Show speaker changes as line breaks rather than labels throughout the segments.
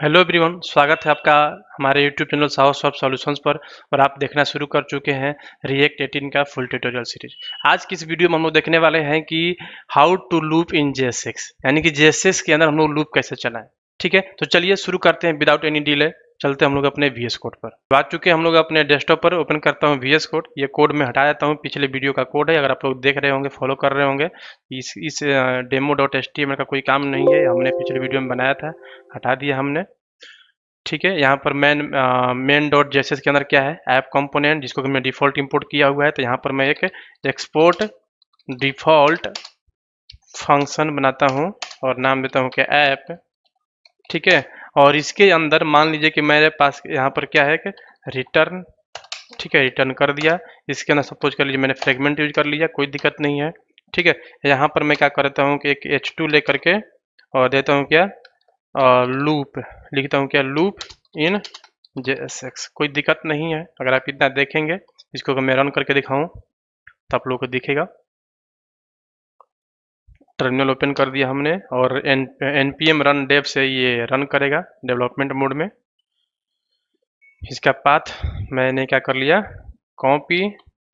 hello everyone स्वागत है आपका हमारे YouTube channel Sahu of solutions पर और आप देखना शुरू कर चुके हैं रिएक्ट एटीन का फुल ट्यूटोरियल सीरीज आज की इस वीडियो में हम लोग देखने वाले हैं कि how to loop in J यानी कि जे के अंदर हम लोग लूप कैसे चलाएं ठीक है तो चलिए शुरू करते हैं विदाउट एनी डिले चलते हम लोग अपने वी कोड पर बात चुके हम लोग अपने डेस्कटॉप पर ओपन करता हूँ वी कोड ये कोड मैं हटा देता हूँ पिछले वीडियो का कोड है अगर आप लोग देख रहे होंगे फॉलो कर रहे होंगे इस इस डेमो डॉट एस का कोई काम नहीं है हमने पिछले वीडियो में बनाया था हटा दिया हमने ठीक है यहाँ पर मैन मेन डॉट जेसेस के अंदर क्या है ऐप कंपोनेंट जिसको कि मैं डिफ़ॉल्ट इंपोर्ट किया हुआ है तो यहाँ पर मैं एक एक्सपोर्ट डिफ़ॉल्ट फंक्शन बनाता हूँ और नाम देता हूँ क्या ऐप ठीक है और इसके अंदर मान लीजिए कि मेरे पास यहाँ पर क्या है कि रिटर्न ठीक है रिटर्न कर दिया इसके अंदर सपोज कर लीजिए मैंने फ्रेगमेंट यूज कर लिया कोई दिक्कत नहीं है ठीक है यहाँ पर मैं क्या करता हूँ कि एक एच टू ले करके और देता हूँ क्या लूप लिखता हूँ क्या loop in J S X कोई दिक्कत नहीं है अगर आप इतना देखेंगे इसको मैं रन करके दिखाऊँ तो आप लोगों को दिखेगा टर्मिनल ओपन कर दिया हमने और N N P M run dev से ये रन करेगा डेवलपमेंट मोड में इसका पाथ मैंने क्या कर लिया कॉपी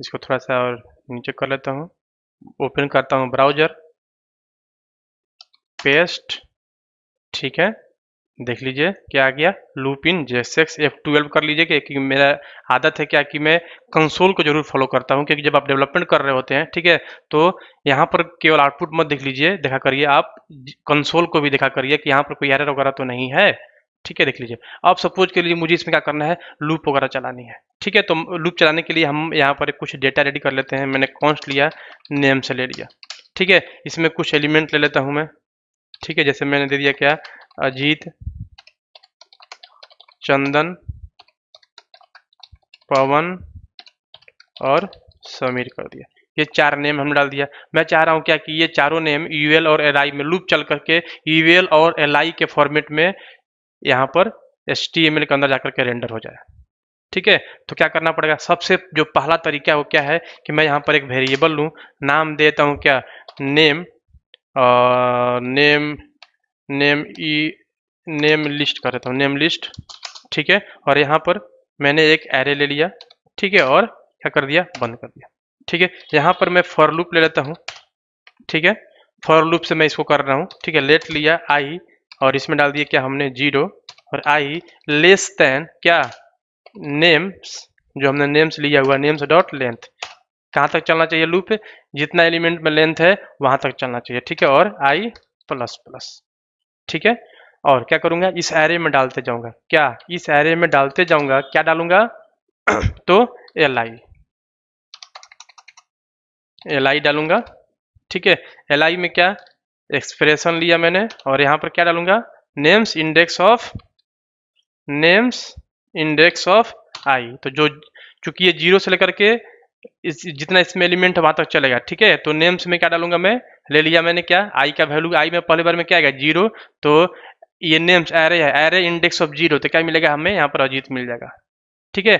इसको थोड़ा सा और नीचे कर लेता हूँ ओपन करता हूँ ब्राउजर पेस्ट ठीक है देख लीजिए क्या आ गया loop in JSX F twelve कर लीजिए क्योंकि मेरा आदत है क्या कि मैं कंसोल को जरूर फॉलो करता हूँ क्योंकि जब आप डेवलपमेंट कर रहे होते हैं ठीक है तो यहाँ पर केवल आउटपुट मत देख लीजिए देखा करिए आप कंसोल को भी देखा करिए कि यहाँ पर कोई एरर वगैरह तो नहीं है ठीक है देख लीजिए अब सपोज के लिए मुझे इसमें क्या करना है लूप वगैरह चलानी है ठीक है तो लूप चलाने के लिए हम यहाँ पर कुछ डेटा रेडी कर लेते हैं मैंने कॉन्स्ट लिया नेम से ले लिया ठीक है इसमें कुछ एलिमेंट ले लेता हूँ मैं ठीक है जैसे मैंने दे दिया क्या अजीत चंदन पवन और समीर कर दिया ये चार नेम हम डाल दिया मैं चाह रहा हूँ क्या कि ये चारों नेम यूएल और एल में लूप चल करके यूएल और एल के फॉर्मेट में यहाँ पर एस के अंदर जाकर के रेंडर हो जाए ठीक है तो क्या करना पड़ेगा सबसे जो पहला तरीका वो क्या है कि मैं यहाँ पर एक वेरिएबल लूँ नाम देता हूँ क्या नेम आ, name name E name list कर देता हूँ नेम लिस्ट ठीक है और यहाँ पर मैंने एक एरे ले लिया ठीक है और क्या कर दिया बंद कर दिया ठीक है यहाँ पर मैं फॉर लूप ले लेता हूँ ठीक है फॉर लूप से मैं इसको कर रहा हूँ ठीक है लेट लिया आई और इसमें डाल दिया क्या हमने जीरो और आई लेस देन क्या नेम्स जो हमने नेम्स लिया हुआ नेम्स डॉट लेंथ कहाँ तक चलना चाहिए लूप जितना एलिमेंट में लेंथ है वहां तक चलना चाहिए ठीक है और आई प्लस प्लस ठीक है और क्या करूंगा इस एरे में डालते जाऊंगा क्या इस एरे में डालते जाऊंगा क्या डालूंगा तो एल आई एल आई डालूंगा ठीक है एल आई में क्या एक्सप्रेशन लिया मैंने और यहाँ पर क्या डालूंगा names index of names index of I तो जो चूंकि ये जीरो से लेकर के इस जितना इसमें एलिमेंट वहां तक चलेगा ठीक है तो नेम्स में क्या डालूंगा मैं ले लिया मैंने क्या आई का वैल्यू आई में पहली बार में क्या आएगा जीरो तो ये नेम्स एरे है एरे इंडेक्स ऑफ जीरो तो क्या मिलेगा हमें यहाँ पर अजीत मिल जाएगा ठीक है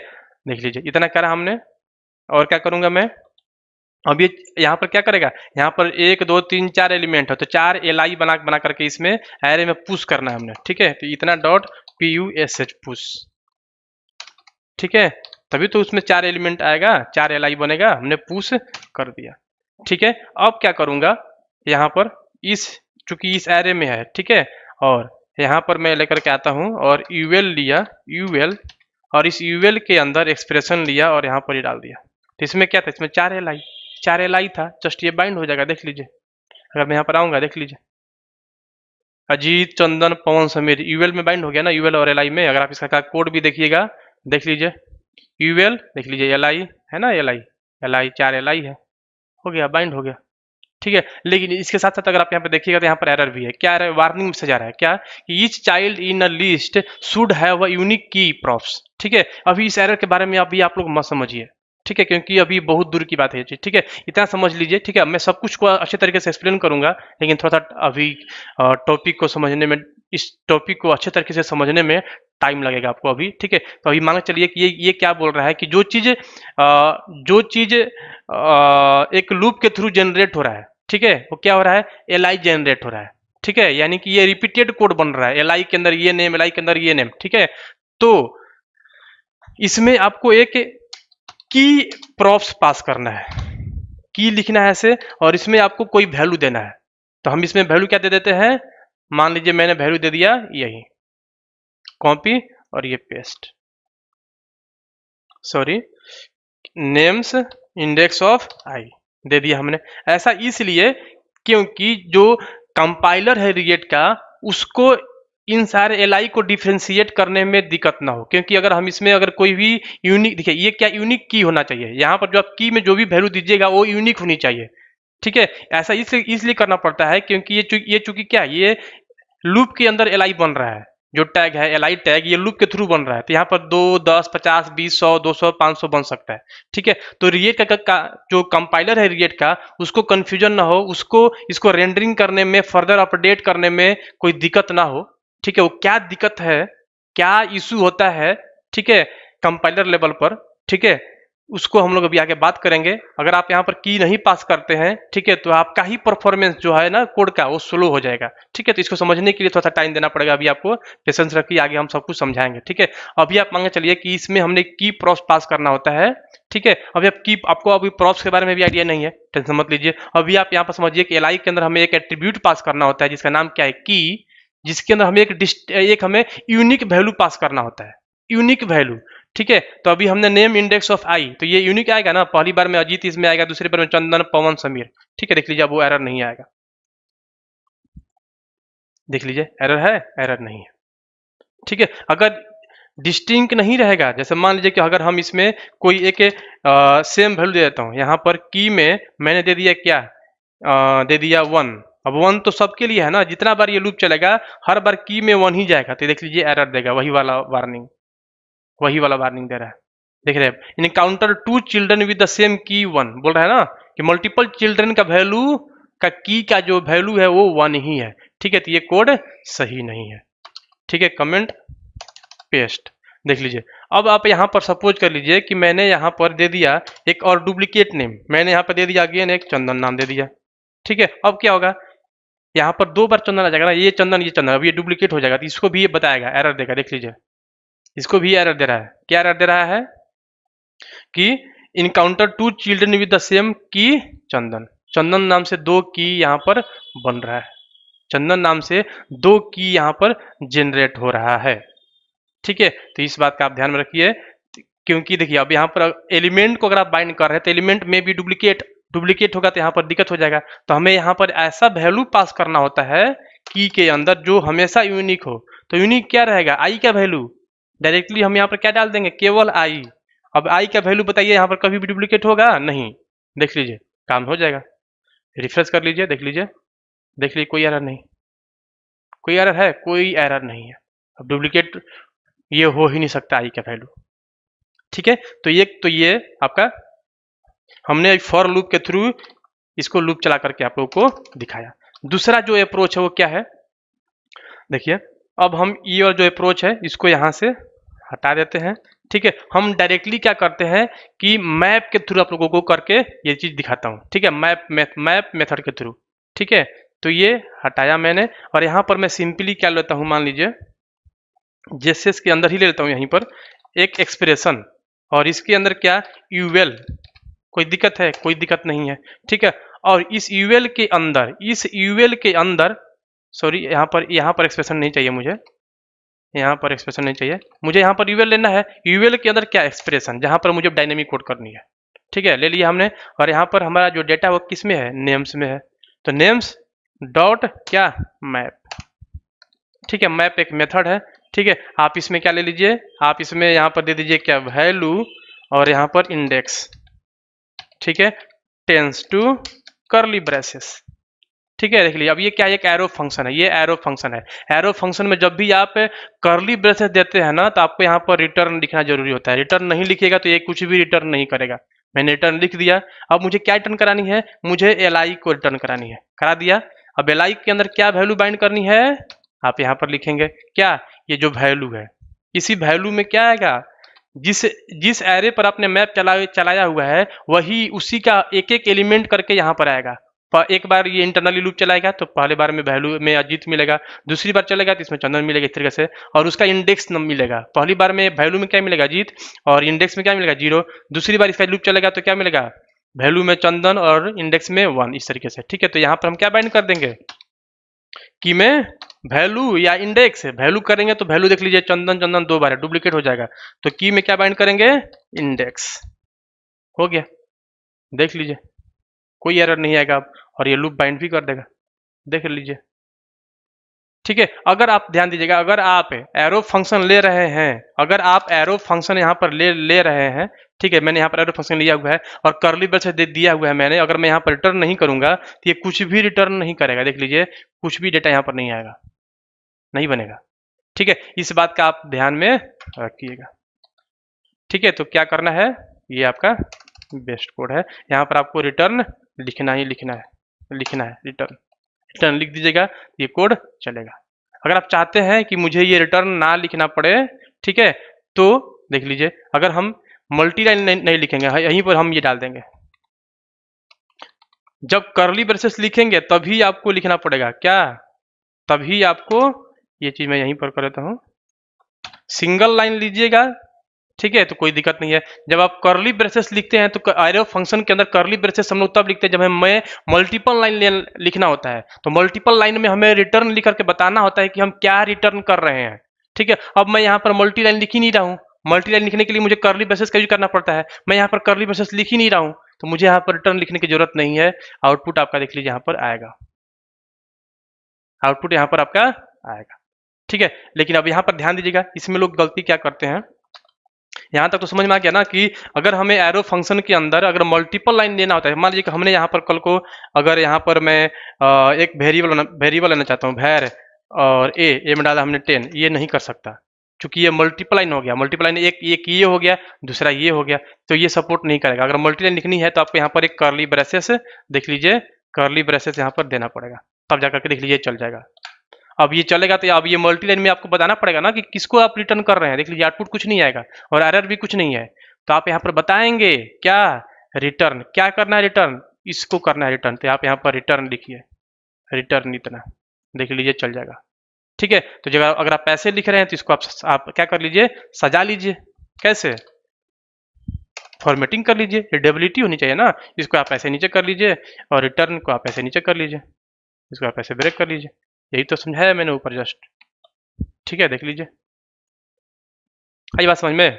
देख लीजिए इतना करा हमने और क्या करूंगा मैं अब ये यहाँ पर क्या करेगा यहाँ पर एक दो तीन चार एलिमेंट है तो चार एल आई बना बना करके इसमें एरे में पुश करना है हमने ठीक है तो इतना dot P U S H push ठीक है तभी तो उसमें चार एलिमेंट आएगा चार एल आई बनेगा हमने पुश कर दिया ठीक है अब क्या करूंगा यहाँ पर इस चूंकि इस एरे में है ठीक है और यहाँ पर मैं लेकर के आता हूँ और यूएल लिया यूएल और इस यूएल के अंदर एक्सप्रेशन लिया और यहाँ पर ये डाल दिया तो इसमें क्या था इसमें चार एल आई चार एल आई था जस्ट ये बाइंड हो जाएगा देख लीजिए अगर मैं यहाँ पर आऊँगा देख लीजिए अजीत चंदन पवन समीर यूएल में बाइंड हो गया ना यूएल और एल आई में अगर आप इसका कोड भी देखिएगा देख लीजिए यूएल देख लीजिए एल आई है ना एल आई एल आई चार एल आई है हो गया बाइंड हो गया ठीक है लेकिन इसके साथ साथ अगर आप यहाँ पे देखिएगा तो यहाँ पर एरर भी है क्या है वार्निंग से जा रहा है क्या each child in a list should have a unique key props ठीक है अभी इस एरर के बारे में अभी आप लोग मत समझिए ठीक है क्योंकि अभी बहुत दूर की बात है ठीक है इतना समझ लीजिए ठीक है मैं सब कुछ को अच्छे तरीके से एक्सप्लेन करूंगा लेकिन थोड़ा सा अभी टॉपिक को समझने में इस टॉपिक को अच्छे तरीके से समझने में टाइम लगेगा आपको अभी ठीक है तो अभी मांगा चलिए कि ये ये क्या बोल रहा है कि जो चीज़ जो चीज़ एक लूप के थ्रू जनरेट हो रहा है ठीक है वो क्या हो रहा है एल आई जनरेट हो रहा है ठीक है यानी कि ये रिपीटेड कोड बन रहा है एल आई के अंदर ये नेम एल आई के अंदर ये नेम ठीक है तो इसमें आपको एक की प्रॉप्स पास करना है की लिखना है ऐसे और इसमें आपको कोई वैल्यू देना है तो हम इसमें वैल्यू क्या दे देते हैं मान लीजिए मैंने वैल्यू दे दिया यही कॉपी और ये paste sorry names index of I दे दिया हमने ऐसा इसलिए क्योंकि जो कंपाइलर है रिएट का उसको इन सारे एल को डिफ्रेंशिएट करने में दिक्कत ना हो क्योंकि अगर हम इसमें अगर कोई भी यूनिक देखिए ये क्या यूनिक की होना चाहिए यहाँ पर जो आप की में जो भी वैल्यू दीजिएगा वो यूनिक होनी चाहिए ठीक है ऐसा इसलिए इसलिए करना पड़ता है क्योंकि ये चुकी ये चूंकि क्या ये लूप के अंदर एल बन रहा है जो टैग है एल टैग ये लूप के थ्रू बन रहा है तो यहाँ पर दो दस पचास बीस सौ दो सौ पाँच सौ बन सकता है ठीक है तो रिएट का, का, का जो कंपाइलर है रिएट का उसको कन्फ्यूजन ना हो उसको इसको रेंडरिंग करने में फर्दर अपडेट करने में कोई दिक्कत ना हो ठीक है वो क्या दिक्कत है क्या इशू होता है ठीक है कंपाइलर लेवल पर ठीक है उसको हम लोग अभी आगे बात करेंगे अगर आप यहाँ पर की नहीं पास करते हैं ठीक है तो आपका ही परफॉर्मेंस जो है ना कोड का वो स्लो हो जाएगा ठीक है तो इसको समझने के लिए थोड़ा सा टाइम देना पड़ेगा अभी आपको पेशेंस रखिए आगे हम सब कुछ समझाएंगे ठीक है अभी आप मांगे चलिए कि इसमें हमने की प्रॉप्स पास करना होता है ठीक है अभी आप की आपको अभी प्रॉप्स के बारे में भी आइडिया नहीं है टेंशन मत लीजिए अभी आप यहाँ पर समझिए कि एल के अंदर हमें एक एट्रीब्यूट पास करना होता है जिसका नाम क्या है की जिसके अंदर हमें एक डिस्ट एक हमें यूनिक वैल्यू पास करना होता है यूनिक वैल्यू ठीक है तो अभी हमने नेम इंडेक्स ऑफ आई तो ये यूनिक आएगा ना पहली बार में अजीत इसमें आएगा दूसरी बार में चंदन पवन समीर ठीक है देख लीजिए अब वो एरर नहीं आएगा देख लीजिए एरर है एरर नहीं है ठीक है अगर डिस्टिंक नहीं रहेगा जैसे मान लीजिए कि अगर हम इसमें कोई एक सेम वैल्यू दे देता हूँ यहाँ पर की में मैंने दे दिया क्या आ, दे दिया वन अब वन तो सबके लिए है ना जितना बार ये लूप चलेगा हर बार की में वन ही जाएगा तो देख लीजिए एरर देगा वही वाला वार्निंग वही वाला वार्निंग दे रहा है देख रहे हैं counter two children with the same key one बोल रहा है ना कि मल्टीपल चिल्ड्रन का वैल्यू का की का जो वैल्यू है वो वन ही है ठीक है तो ये कोड सही नहीं है ठीक है कमेंट पेस्ट देख लीजिए अब आप यहाँ पर सपोज कर लीजिए कि मैंने यहाँ पर दे दिया एक और डुप्लीकेट नेम मैंने यहाँ पर दे दिया अगेन एक चंदन नाम दे दिया ठीक है अब क्या होगा यहाँ पर दो बार चंदन आ जाएगा ना ये चंदन ये चंदन अब ये डुप्लीकेट हो जाएगा तो इसको भी ये बताएगा एरर देगा देख लीजिए इसको भी एरर दे रहा है क्या एरर दे रहा है कि encountered two children with the same key Chandan चंदन नाम से दो की यहाँ पर बन रहा है चंदन नाम से दो की यहाँ पर जनरेट हो रहा है ठीक है तो इस बात का आप ध्यान में रखिए क्योंकि देखिए अब यहाँ पर एलिमेंट को अगर आप बाइंड कर रहे हैं तो एलिमेंट में भी डुप्लीकेट डुप्लीकेट होगा तो यहाँ पर दिक्कत हो जाएगा तो हमें यहाँ पर ऐसा वैल्यू पास करना होता है की के अंदर जो हमेशा यूनिक हो तो यूनिक क्या रहेगा आई का वैल्यू डायरेक्टली हम यहाँ पर क्या डाल देंगे केवल आई अब आई का वैल्यू बताइए यहाँ पर कभी भी डुप्लीकेट होगा नहीं देख लीजिए काम हो जाएगा रिफ्रेश कर लीजिए देख लीजिए देख लीजिए कोई एरर नहीं कोई एरर है कोई एरर नहीं है अब डुप्लीकेट ये हो ही नहीं सकता आई का वैल्यू ठीक है तो ये तो ये आपका हमने फॉर लूप के थ्रू इसको लूप चला करके आप लोगों को दिखाया दूसरा जो अप्रोच है वो क्या है देखिए अब हम ये e और जो अप्रोच है इसको यहाँ से हटा देते हैं ठीक है हम डायरेक्टली क्या करते हैं कि मैप के थ्रू आप लोगों को करके ये चीज़ दिखाता हूँ ठीक है मैप मैप मेथड के थ्रू ठीक है तो ये हटाया मैंने और यहाँ पर मैं सिंपली क्या लेता हूँ मान लीजिए जेसेस के अंदर ही ले लेता हूँ यहीं पर एक एक्सप्रेशन और इसके अंदर क्या यूएल कोई दिक्कत है कोई दिक्कत नहीं है ठीक है और इस यूएल के अंदर इस यूएल के अंदर सॉरी यहाँ पर यहाँ पर एक्सप्रेशन नहीं चाहिए मुझे यहाँ पर एक्सप्रेशन नहीं चाहिए मुझे यहाँ पर यूएल लेना है यूएल के अंदर क्या एक्सप्रेशन जहाँ पर मुझे डायनेमिक कोड करनी है ठीक है ले लिया हमने और यहाँ पर हमारा जो डेटा वो किस में है नेम्स में है तो नेम्स डॉट क्या मैप ठीक है मैप एक मेथड है ठीक है आप इसमें क्या ले लीजिए आप इसमें यहाँ पर दे दीजिए क्या वैल्यू और यहाँ पर इंडेक्स ठीक है टेंस टू करली ब्रेसेस ठीक है देख लीजिए अब ये क्या एक एरो फंक्शन है ये एरो फंक्शन है एरो फंक्शन में जब भी आप करली ब्रेसेस देते हैं ना तो आपको यहाँ पर रिटर्न लिखना जरूरी होता है रिटर्न नहीं लिखेगा तो ये कुछ भी रिटर्न नहीं करेगा मैंने रिटर्न लिख दिया अब मुझे क्या रिटर्न करानी है मुझे एल को रिटर्न करानी है करा दिया अब एल के अंदर क्या वैल्यू बाइंड करनी है आप यहाँ पर लिखेंगे क्या ये जो वैल्यू है इसी वैल्यू में क्या आएगा जिस जिस एरे पर आपने मैप चला चलाया हुआ है वही उसी का एक एक एलिमेंट करके यहाँ पर आएगा एक बार ये इंटरनली लूप चलाएगा तो पहले बार में वैल्यू में अजीत मिलेगा दूसरी बार चलेगा तो इसमें चंदन मिलेगा इस तरीके से और उसका इंडेक्स नंबर मिलेगा पहली बार में वैल्यू में क्या मिलेगा अजीत और इंडेक्स में क्या मिलेगा जीरो दूसरी बार इसका लूप चलेगा तो क्या मिलेगा वैल्यू में चंदन और इंडेक्स में वन इस तरीके से ठीक है तो यहाँ पर हम क्या बाइंड कर देंगे की में वैल्यू या इंडेक्स वैल्यू करेंगे तो वैल्यू देख लीजिए चंदन चंदन दो बार है डुप्लीकेट हो जाएगा तो की में क्या बाइंड करेंगे इंडेक्स हो गया देख लीजिए कोई एरर नहीं आएगा आप और ये लूप बाइंड भी कर देगा देख लीजिए ठीक है अगर आप ध्यान दीजिएगा अगर आप एरो फंक्शन ले रहे हैं अगर आप एरो फंक्शन यहाँ पर ले ले रहे हैं ठीक है मैंने यहाँ पर एरो फंक्शन लिया हुआ है और करली ब्रश दे दिया हुआ है मैंने अगर मैं यहाँ पर रिटर्न नहीं करूंगा तो ये कुछ भी रिटर्न नहीं करेगा देख लीजिए कुछ भी डेटा यहाँ पर नहीं आएगा नहीं बनेगा ठीक है इस बात का आप ध्यान में रखिएगा ठीक है तो क्या करना है ये आपका बेस्ट कोड है यहाँ पर आपको रिटर्न लिखना ही लिखना है लिखना है रिटर्न रिटर्न लिख दीजिएगा ये कोड चलेगा अगर आप चाहते हैं कि मुझे ये रिटर्न ना लिखना पड़े ठीक है तो देख लीजिए अगर हम मल्टी लाइन नहीं, नहीं लिखेंगे हाँ, यहीं पर हम ये डाल देंगे जब करली ब्रसेस लिखेंगे तभी आपको लिखना पड़ेगा क्या तभी आपको ये चीज मैं यहीं पर कर देता हूँ सिंगल लाइन लीजिएगा ठीक है तो कोई दिक्कत नहीं है जब आप करली ब्रेसेस लिखते हैं तो आयरो फंक्शन के अंदर करली ब्रेसेस हम लोग तब लिखते हैं जब हमें मल्टीपल लाइन लिखना होता है तो मल्टीपल लाइन में हमें रिटर्न लिख करके बताना होता है कि हम क्या रिटर्न कर रहे हैं ठीक है अब मैं यहाँ पर मल्टी लाइन लिख ही नहीं रहा हूँ मल्टी लाइन लिखने के लिए मुझे करली ब्रेसेस का यूज करना पड़ता है मैं यहाँ पर करली ब्रेसेस लिख ही नहीं रहा हूँ तो मुझे यहाँ पर रिटर्न लिखने की जरूरत नहीं है आउटपुट आपका देख लीजिए यहाँ पर आएगा आउटपुट यहाँ पर आपका आएगा ठीक है लेकिन अब यहाँ पर ध्यान दीजिएगा इसमें लोग गलती क्या करते हैं यहाँ तक तो समझ में आ गया ना कि अगर हमें एरो फंक्शन के अंदर अगर मल्टीपल लाइन लेना होता है मान लीजिए कि हमने यहाँ पर कल को अगर यहाँ पर मैं एक वेरिएबल वेरिएबल लेना चाहता हूँ भैर और ए ए में डाला हमने टेन ये नहीं कर सकता चूंकि ये मल्टीपल लाइन हो गया मल्टीपल लाइन एक एक ये हो गया दूसरा ये हो गया तो ये सपोर्ट नहीं करेगा अगर मल्टी लाइन लिखनी है तो आपको यहाँ पर एक करली ब्रेसेस देख लीजिए करली ब्रेसेस यहाँ पर देना पड़ेगा तब जाकर के देख लीजिए चल जाएगा अब ये चलेगा तो अब ये मल्टी लाइन में आपको बताना पड़ेगा ना कि किसको आप रिटर्न कर रहे हैं देख लीजिए आउटपुट कुछ नहीं आएगा और एरर भी कुछ नहीं है तो आप यहाँ पर बताएंगे क्या रिटर्न क्या करना है रिटर्न इसको करना है रिटर्न तो आप यहाँ पर रिटर्न लिखिए रिटर्न इतना देख लीजिए चल जाएगा ठीक है तो जब अगर आप पैसे लिख रहे हैं तो इसको आप, आप क्या कर लीजिए सजा लीजिए कैसे फॉर्मेटिंग कर लीजिए रिडेबिलिटी होनी चाहिए ना इसको आप ऐसे नीचे कर लीजिए और रिटर्न को आप ऐसे नीचे कर लीजिए इसको आप ऐसे ब्रेक कर लीजिए यही तो समझाया मैंने ऊपर जस्ट ठीक है देख लीजिए आई बात समझ में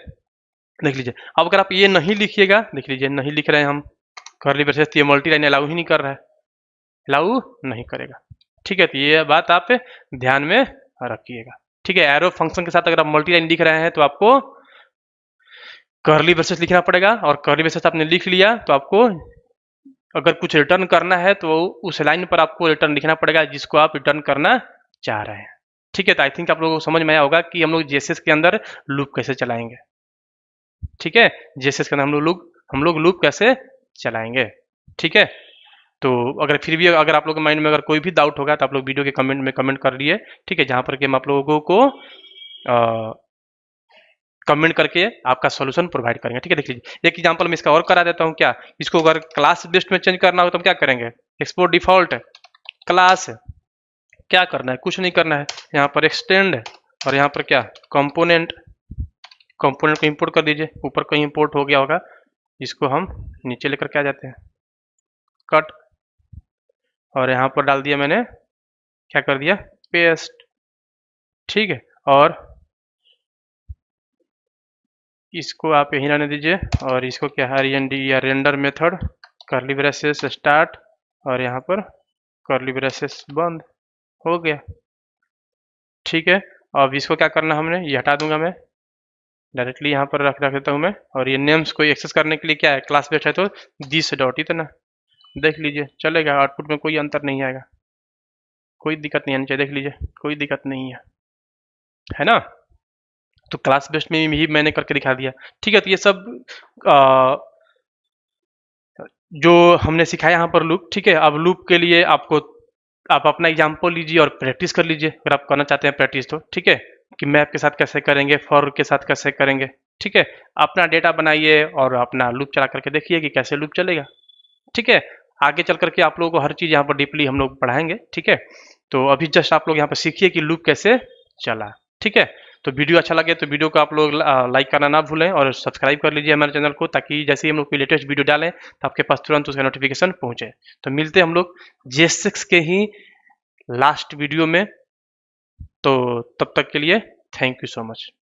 देख लीजिए अब अगर आप ये नहीं लिखिएगा देख लीजिए नहीं लिख रहे हैं हम करली ब्रेसेस तो ये मल्टी लाइन अलाउ ही नहीं कर रहा है अलाउ नहीं करेगा ठीक है तो ये बात आप ध्यान में रखिएगा ठीक है एरो फंक्शन के साथ अगर आप मल्टी लाइन लिख रहे हैं तो आपको करली ब्रेसेस लिखना पड़ेगा और करली ब्रेसेस आपने लिख लिया तो आपको अगर कुछ रिटर्न करना है तो उस लाइन पर आपको रिटर्न लिखना पड़ेगा जिसको आप रिटर्न करना चाह रहे हैं ठीक है तो आई थिंक आप लोगों को समझ में आया होगा कि हम लोग जेसेस के अंदर लूप कैसे चलाएंगे ठीक है जेसेस के अंदर हम लोग हम लोग लूप कैसे चलाएंगे ठीक है तो अगर फिर भी अगर आप लोग के माइंड में अगर कोई भी डाउट होगा तो आप लोग वीडियो के कमेंट में कमेंट कर लिए ठीक है जहाँ पर कि हम आप लोगों को कमेंट करके आपका सोल्यूशन प्रोवाइड करेंगे ठीक है देख लीजिए एक एग्जाम्पल मैं इसका और करा देता हूँ क्या इसको अगर क्लास बेस्ड में चेंज करना हो तो हम क्या करेंगे एक्सपोर्ट डिफॉल्ट क्लास क्या करना है कुछ नहीं करना है यहाँ पर एक्सटेंड और यहाँ पर क्या कंपोनेंट कंपोनेंट को इंपोर्ट कर दीजिए ऊपर कहीं इंपोर्ट हो गया होगा इसको हम नीचे लेकर क्या जाते हैं कट और यहाँ पर डाल दिया मैंने क्या कर दिया पेस्ट ठीक है और इसको आप यहीं रहने दीजिए और इसको क्या है डी या render method curly braces start और यहाँ पर करली ब्रेसेस बंद हो गया ठीक है अब इसको क्या करना हमने ये हटा दूंगा मैं डायरेक्टली यहाँ पर रख रख देता हूँ मैं और ये नेम्स को एक्सेस करने के लिए क्या है क्लास बेस्ट है तो दिस डॉट इतना देख लीजिए चलेगा आउटपुट में कोई अंतर नहीं आएगा कोई दिक्कत नहीं आनी चाहिए देख लीजिए कोई दिक्कत नहीं है है ना तो क्लास बेस्ट में भी मैंने करके दिखा दिया ठीक है तो ये सब आ, जो हमने सिखाया यहाँ पर लूप ठीक है अब लूप के लिए आपको आप अपना एग्जाम्पल लीजिए और प्रैक्टिस कर लीजिए अगर आप करना चाहते हैं प्रैक्टिस तो ठीक है कि मैप के साथ कैसे करेंगे फॉर के साथ कैसे करेंगे ठीक है अपना डेटा बनाइए और अपना लूप चला करके देखिए कि कैसे लूप चलेगा ठीक है आगे चल करके आप लोगों को हर चीज़ यहाँ पर डीपली हम लोग पढ़ाएंगे ठीक है तो अभी जस्ट आप लोग यहाँ पर सीखिए कि लूप कैसे चला ठीक है तो वीडियो अच्छा लगे तो वीडियो को आप लोग लाइक करना ना भूलें और सब्सक्राइब कर लीजिए हमारे चैनल को ताकि जैसे ही हम लोग कोई लेटेस्ट वीडियो डालें तो आपके पास तुरंत उसका नोटिफिकेशन पहुंचे तो मिलते हम लोग जे सिक्स के ही लास्ट वीडियो में तो तब तक के लिए थैंक यू सो मच